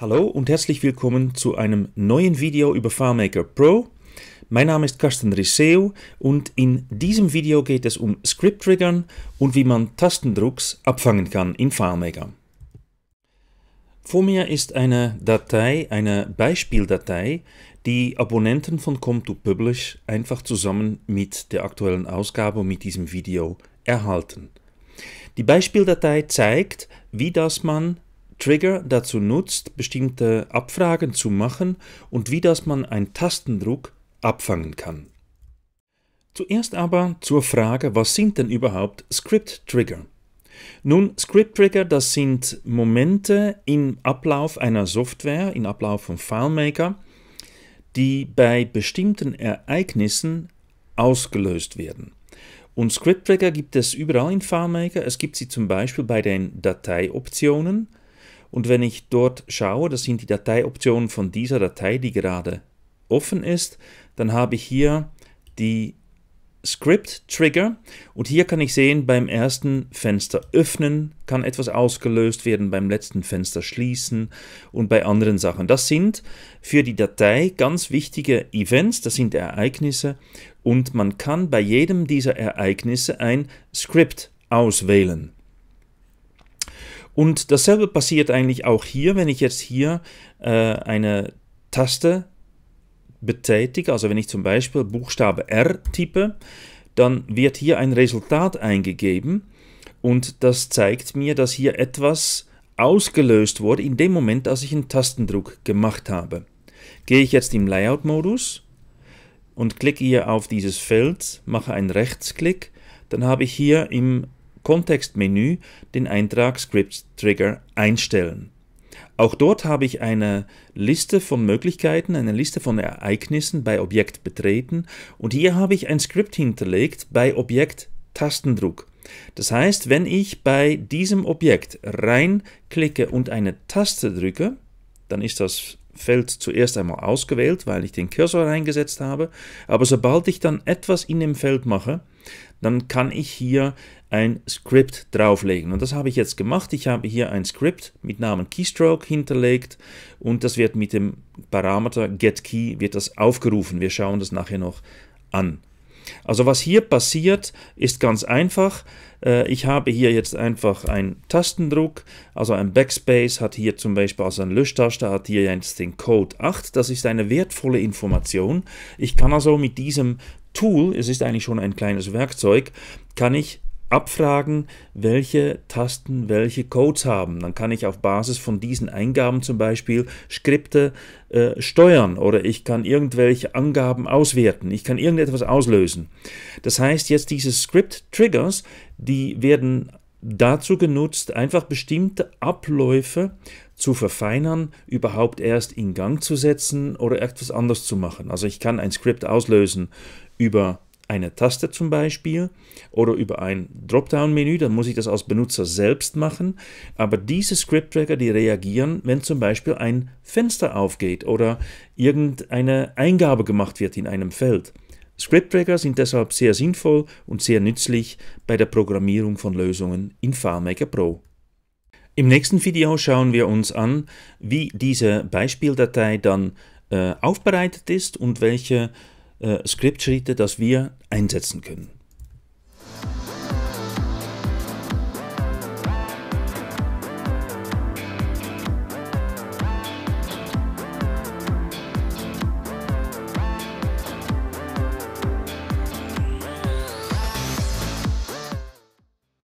Hallo und herzlich willkommen zu einem neuen Video über FileMaker Pro. Mein Name ist Carsten Riseo und in diesem Video geht es um Script-Triggern und wie man Tastendrucks abfangen kann in FileMaker. Vor mir ist eine Datei, eine Beispieldatei, die Abonnenten von Com2Publish einfach zusammen mit der aktuellen Ausgabe und mit diesem Video erhalten. Die Beispieldatei zeigt, wie das man Trigger dazu nutzt, bestimmte Abfragen zu machen und wie das man einen Tastendruck abfangen kann. Zuerst aber zur Frage, was sind denn überhaupt Script Trigger? Nun, Script Trigger, das sind Momente im Ablauf einer Software, im Ablauf von FileMaker, die bei bestimmten Ereignissen ausgelöst werden. Und Script Trigger gibt es überall in FileMaker. Es gibt sie zum Beispiel bei den Dateioptionen. Und wenn ich dort schaue, das sind die Dateioptionen von dieser Datei, die gerade offen ist, dann habe ich hier die Script Trigger und hier kann ich sehen, beim ersten Fenster öffnen kann etwas ausgelöst werden, beim letzten Fenster schließen und bei anderen Sachen. Das sind für die Datei ganz wichtige Events, das sind Ereignisse und man kann bei jedem dieser Ereignisse ein Script auswählen. Und dasselbe passiert eigentlich auch hier, wenn ich jetzt hier äh, eine Taste betätige, also wenn ich zum Beispiel Buchstabe R tippe, dann wird hier ein Resultat eingegeben und das zeigt mir, dass hier etwas ausgelöst wurde in dem Moment, als ich einen Tastendruck gemacht habe. Gehe ich jetzt im Layout-Modus und klicke hier auf dieses Feld, mache einen Rechtsklick, dann habe ich hier im Kontextmenü den Eintrag Script Trigger einstellen. Auch dort habe ich eine Liste von Möglichkeiten, eine Liste von Ereignissen bei Objekt betreten und hier habe ich ein Script hinterlegt bei Objekt Tastendruck. Das heißt, wenn ich bei diesem Objekt reinklicke und eine Taste drücke, dann ist das Feld zuerst einmal ausgewählt, weil ich den Cursor reingesetzt habe, aber sobald ich dann etwas in dem Feld mache, dann kann ich hier ein Script drauflegen. Und das habe ich jetzt gemacht. Ich habe hier ein Script mit Namen Keystroke hinterlegt und das wird mit dem Parameter getKey wird das aufgerufen. Wir schauen das nachher noch an. Also was hier passiert, ist ganz einfach. Äh, ich habe hier jetzt einfach einen Tastendruck, also ein Backspace hat hier zum Beispiel als ein Löschtaste, hat hier jetzt den Code 8. Das ist eine wertvolle Information. Ich kann also mit diesem Tool, es ist eigentlich schon ein kleines Werkzeug, kann ich abfragen, welche Tasten welche Codes haben. Dann kann ich auf Basis von diesen Eingaben zum Beispiel Skripte äh, steuern oder ich kann irgendwelche Angaben auswerten, ich kann irgendetwas auslösen. Das heißt jetzt diese Script-Triggers, die werden dazu genutzt, einfach bestimmte Abläufe zu verfeinern, überhaupt erst in Gang zu setzen oder etwas anders zu machen. Also ich kann ein Script auslösen über eine Taste zum Beispiel oder über ein Dropdown-Menü, dann muss ich das als Benutzer selbst machen. Aber diese Script-Tracker, die reagieren, wenn zum Beispiel ein Fenster aufgeht oder irgendeine Eingabe gemacht wird in einem Feld. Script-Tracker sind deshalb sehr sinnvoll und sehr nützlich bei der Programmierung von Lösungen in FileMaker Pro. Im nächsten Video schauen wir uns an, wie diese Beispieldatei dann äh, aufbereitet ist und welche äh, Skriptschritte, dass wir einsetzen können.